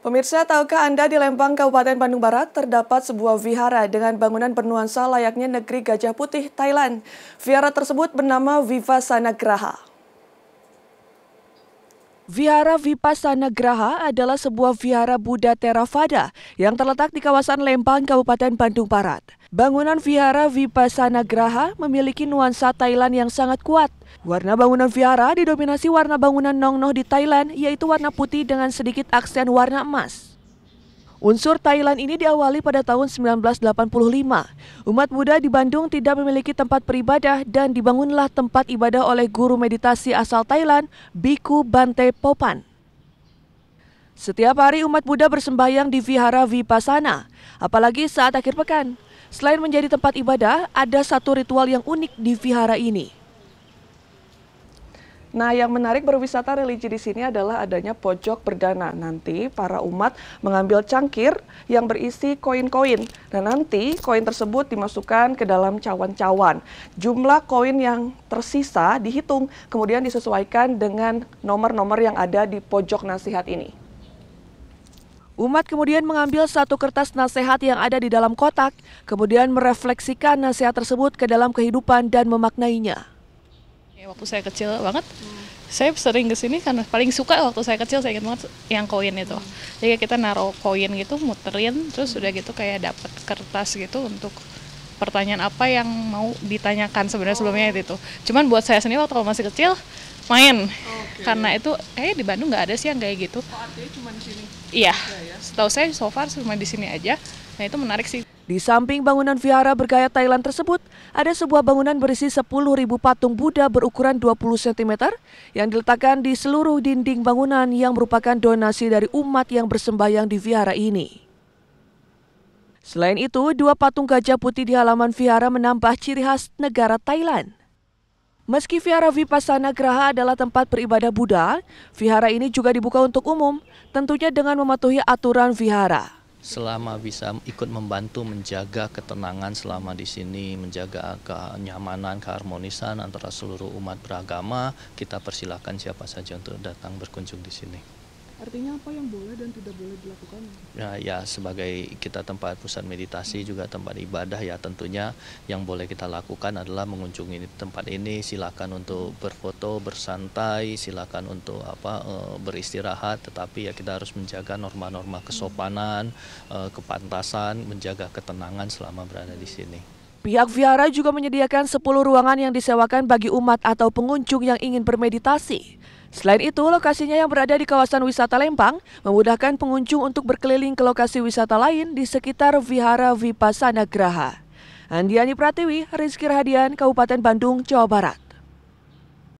Pemirsa, tahukah Anda di Lembang, Kabupaten Bandung Barat terdapat sebuah vihara dengan bangunan bernuansa layaknya negeri Gajah Putih, Thailand. Vihara tersebut bernama Vivasana Graha. Vihara Vipassana Graha adalah sebuah vihara Buddha Theravada yang terletak di kawasan Lembang, Kabupaten Bandung Barat. Bangunan vihara Vipassana Graha memiliki nuansa Thailand yang sangat kuat. Warna bangunan vihara didominasi warna bangunan Nongnoh di Thailand, yaitu warna putih dengan sedikit aksen warna emas. Unsur Thailand ini diawali pada tahun 1985. Umat Buddha di Bandung tidak memiliki tempat peribadah dan dibangunlah tempat ibadah oleh guru meditasi asal Thailand, Biku Bante Popan. Setiap hari umat Buddha bersembahyang di vihara Vipassana, apalagi saat akhir pekan. Selain menjadi tempat ibadah, ada satu ritual yang unik di vihara ini. Nah, yang menarik berwisata religi di sini adalah adanya pojok perdana. Nanti para umat mengambil cangkir yang berisi koin-koin. Nah, nanti koin tersebut dimasukkan ke dalam cawan-cawan. Jumlah koin yang tersisa dihitung, kemudian disesuaikan dengan nomor-nomor yang ada di pojok nasihat ini. Umat kemudian mengambil satu kertas nasihat yang ada di dalam kotak, kemudian merefleksikan nasihat tersebut ke dalam kehidupan dan memaknainya. Waktu saya kecil banget, hmm. saya sering kesini karena paling suka waktu saya kecil saya ingat banget yang koin itu. Hmm. Jadi kita naruh koin gitu, muterin, terus udah gitu kayak dapat kertas gitu untuk pertanyaan apa yang mau ditanyakan sebenarnya oh. sebelumnya itu. Cuman buat saya sendiri waktu masih kecil main Iya. karena itu eh di Bandung nggak ada sih yang kayak gitu oh, iya, iya ya. setahu saya so far cuma di sini aja nah itu menarik sih di samping bangunan vihara bergaya Thailand tersebut, ada sebuah bangunan berisi 10.000 patung Buddha berukuran 20 cm yang diletakkan di seluruh dinding bangunan yang merupakan donasi dari umat yang bersembahyang di vihara ini. Selain itu, dua patung gajah putih di halaman vihara menambah ciri khas negara Thailand. Meski vihara Vipassana Graha adalah tempat beribadah Buddha, vihara ini juga dibuka untuk umum, tentunya dengan mematuhi aturan vihara. Selama bisa ikut membantu menjaga ketenangan selama di sini, menjaga kenyamanan, keharmonisan antara seluruh umat beragama, kita persilahkan siapa saja untuk datang berkunjung di sini. Artinya apa yang boleh dan tidak boleh dilakukan? Ya, ya sebagai kita tempat pusat meditasi hmm. juga tempat ibadah ya tentunya yang boleh kita lakukan adalah mengunjungi tempat ini silakan untuk hmm. berfoto, bersantai, silakan untuk apa eh, beristirahat tetapi ya kita harus menjaga norma-norma hmm. kesopanan, e, kepantasan, menjaga ketenangan selama berada di sini. Pihak Vihara juga menyediakan 10 ruangan yang disewakan bagi umat atau pengunjung yang ingin bermeditasi. Selain itu, lokasinya yang berada di kawasan wisata Lempang memudahkan pengunjung untuk berkeliling ke lokasi wisata lain di sekitar Vihara Vipassana Graha. Andiani Pratiwi, Rizky Rahadian, Kabupaten Bandung, Jawa Barat.